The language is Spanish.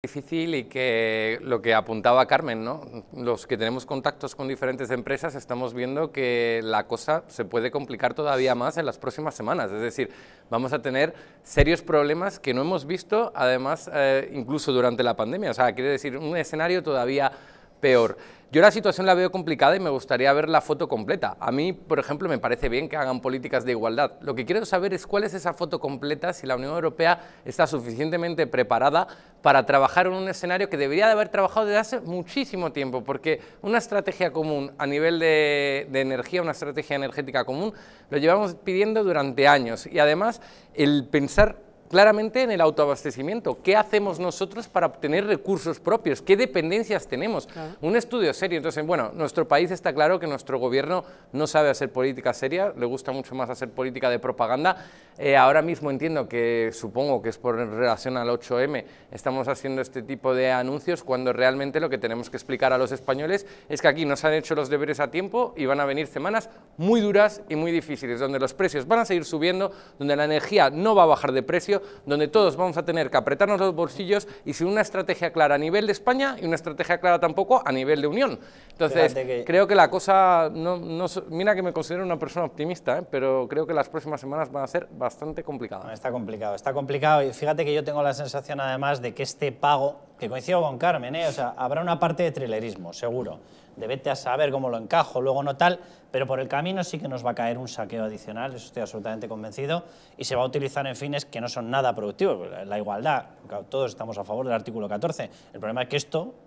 difícil y que lo que apuntaba Carmen, ¿no? los que tenemos contactos con diferentes empresas estamos viendo que la cosa se puede complicar todavía más en las próximas semanas, es decir, vamos a tener serios problemas que no hemos visto además eh, incluso durante la pandemia, o sea, quiere decir un escenario todavía peor. Yo la situación la veo complicada y me gustaría ver la foto completa. A mí, por ejemplo, me parece bien que hagan políticas de igualdad. Lo que quiero saber es cuál es esa foto completa, si la Unión Europea está suficientemente preparada para trabajar en un escenario que debería de haber trabajado desde hace muchísimo tiempo, porque una estrategia común a nivel de, de energía, una estrategia energética común, lo llevamos pidiendo durante años. Y además, el pensar claramente en el autoabastecimiento. ¿Qué hacemos nosotros para obtener recursos propios? ¿Qué dependencias tenemos? Un estudio serio. Entonces, bueno, nuestro país está claro que nuestro gobierno no sabe hacer política seria, le gusta mucho más hacer política de propaganda. Eh, ahora mismo entiendo que, supongo que es por relación al 8M, estamos haciendo este tipo de anuncios cuando realmente lo que tenemos que explicar a los españoles es que aquí nos han hecho los deberes a tiempo y van a venir semanas muy duras y muy difíciles, donde los precios van a seguir subiendo, donde la energía no va a bajar de precio donde todos vamos a tener que apretarnos los bolsillos y sin una estrategia clara a nivel de España y una estrategia clara tampoco a nivel de Unión. Entonces, creo que la cosa, no, mira que me considero una persona optimista, ¿eh? pero creo que las próximas semanas van a ser bastante complicadas. Está complicado, está complicado y fíjate que yo tengo la sensación además de que este pago que coincido con Carmen, ¿eh? o sea, habrá una parte de trilerismo, seguro, de a saber cómo lo encajo, luego no tal, pero por el camino sí que nos va a caer un saqueo adicional, eso estoy absolutamente convencido, y se va a utilizar en fines que no son nada productivos, pues, la igualdad, todos estamos a favor del artículo 14, el problema es que esto